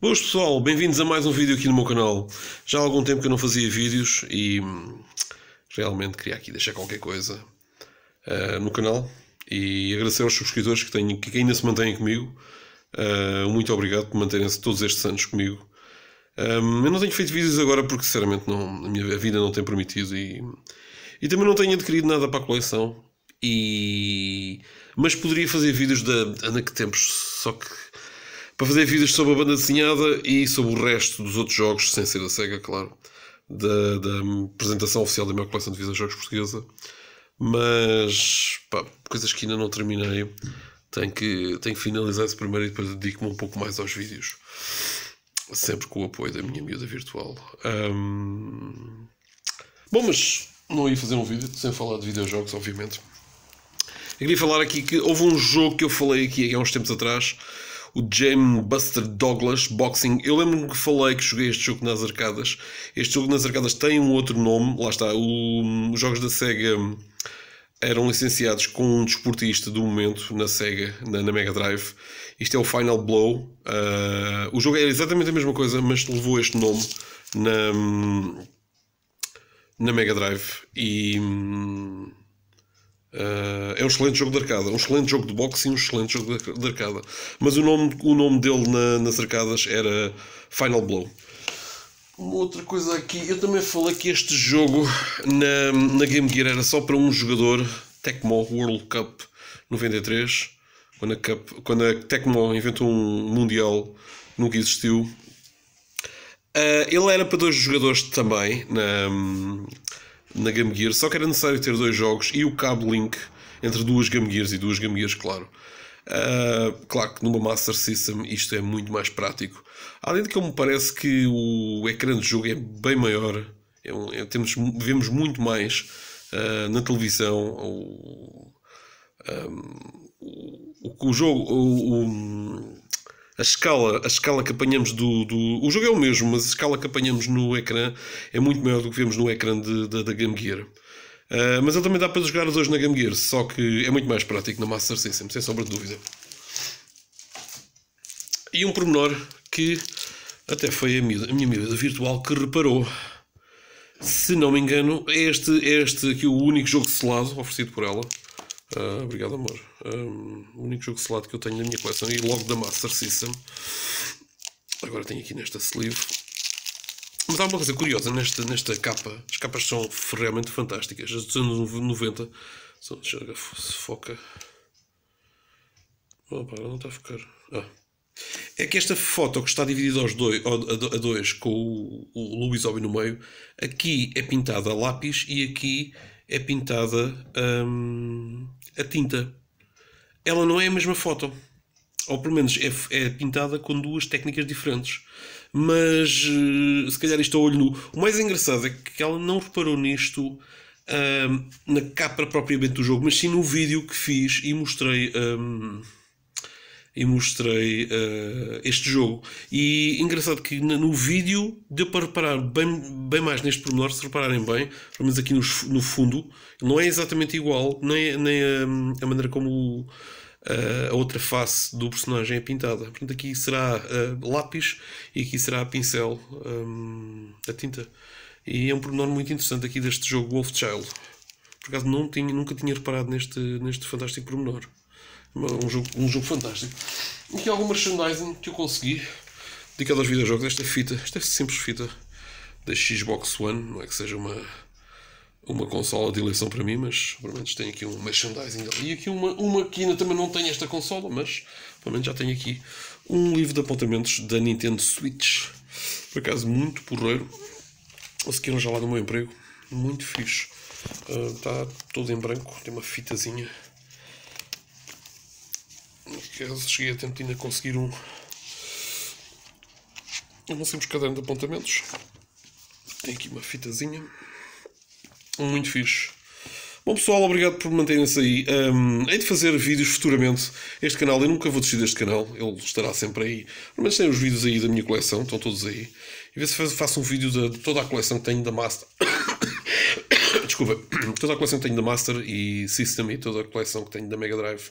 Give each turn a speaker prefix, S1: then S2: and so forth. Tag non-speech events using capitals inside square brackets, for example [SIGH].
S1: Boas pessoal, bem-vindos a mais um vídeo aqui no meu canal. Já há algum tempo que eu não fazia vídeos e hum, realmente queria aqui deixar qualquer coisa uh, no canal e agradecer aos subscritores que, tenho, que ainda se mantêm comigo. Uh, muito obrigado por manterem-se todos estes anos comigo. Um, ah, eu não tenho feito vídeos agora porque sinceramente não, a minha vida não tem permitido e, e também não tenho adquirido nada para a coleção. E... Mas poderia fazer vídeos da Ana que tempos, só que para fazer vídeos sobre a banda desenhada e sobre o resto dos outros jogos, sem ser da SEGA, claro, da, da apresentação oficial da minha coleção de videojogos portuguesa. Mas, pá, coisas que ainda não terminei. Tenho que, tenho que finalizar isso primeiro e depois dedico-me um pouco mais aos vídeos. Sempre com o apoio da minha miúda virtual. Um... Bom, mas não ia fazer um vídeo sem falar de videojogos, obviamente. Eu queria falar aqui que houve um jogo que eu falei aqui há uns tempos atrás o James Buster Douglas Boxing. Eu lembro-me que falei que joguei este jogo nas arcadas. Este jogo nas arcadas tem um outro nome, lá está. O, os jogos da SEGA eram licenciados com um desportista do momento na Sega, na, na Mega Drive. Isto é o Final Blow. Uh, o jogo era exatamente a mesma coisa, mas levou este nome na, na Mega Drive. E. Hum, Uh, é um excelente jogo de arcada, um excelente jogo de boxe e um excelente jogo de arcada. Mas o nome, o nome dele na, nas arcadas era Final Blow. Uma outra coisa aqui, eu também falei que este jogo na, na Game Gear era só para um jogador, Tecmo World Cup 93, quando a, Cup, quando a Tecmo inventou um Mundial, nunca existiu. Uh, ele era para dois jogadores também na na Game Gear, só que era necessário ter dois jogos e o cabo link entre duas Game Gears e duas Game Gears, claro. Uh, claro que numa Master System isto é muito mais prático. Além de que me parece que o ecrã de jogo é bem maior, é um, é, temos, vemos muito mais uh, na televisão o, um, ah, o, o jogo, o, o a escala, a escala que apanhamos do, do. O jogo é o mesmo, mas a escala que apanhamos no ecrã é muito maior do que vemos no ecrã de, de, da Game Gear. Uh, mas ele também dá para jogar os dois na Game Gear, só que é muito mais prático na Master System, sem sombra de dúvida. E um pormenor que até foi a, minha, a minha amiga virtual que reparou. Se não me engano, é este, é este aqui o único jogo selado oferecido por ela. Uh, obrigado, amor. Um, ah, o único jogo selado que eu tenho na minha coleção e logo da Master System. Agora tenho aqui nesta sleeve. Mas há uma coisa curiosa nesta, nesta capa. As capas são realmente fantásticas. As dos anos 90 Deixa eu se foca. Opa, oh, não está a focar. Ah. É que esta foto que está dividida aos dois, a dois com o, o Obi no meio, aqui é pintada a lápis e aqui é pintada. Hum, a tinta. Ela não é a mesma foto. Ou pelo menos é, é pintada com duas técnicas diferentes. Mas eh, se calhar isto a olho nu. O mais engraçado é que ela não reparou nisto um, ah, na capa propriamente do jogo, mas sim no vídeo que fiz e mostrei. Um, ah, e mostrei uh, este jogo. E engraçado que no vídeo deu para reparar bem, bem mais neste pormenor, se repararem bem, pelo menos aqui no no fundo, não é exatamente igual, nem, nem a, a maneira como uh, a outra face do personagem é pintada. Portanto, aqui será uh, lápis e aqui será pincel, um, a tinta. E é um pormenor muito interessante aqui deste jogo Wolf Child. Por acaso não tinha, nunca tinha reparado neste, neste fantástico pormenor um jogo, um jogo fantástico. E há algum merchandising que eu consegui dedicado aos videojogos, esta fita, esta simples fita da Xbox One, não é que seja uma, uma consola de eleição para mim, mas pelo menos tem aqui um merchandising ali E aqui uma, uma que ainda também não tem esta consola, mas pelo menos já tem aqui um livro de apontamentos da Nintendo Switch. Por acaso, muito porreiro. Seguiram já lá no meu emprego. Muito fixe. Está ah, todo em branco, tem uma fitazinha no cheguei a tempo de ainda conseguir um, um simples caderno de apontamentos. Tem aqui uma fitazinha. Muito fixe. Bom pessoal, obrigado por manterem-se aí. Um, hei de fazer vídeos futuramente. Este canal, eu nunca vou desistir deste canal, ele estará sempre aí. Pelo menos tem os vídeos aí da minha coleção, estão todos aí. E ver se faço um vídeo de, de toda a coleção que tenho da Master. [COUGHS] Desculpa, [COUGHS] toda a coleção que tenho da Master e System e toda a coleção que tenho da Mega Drive.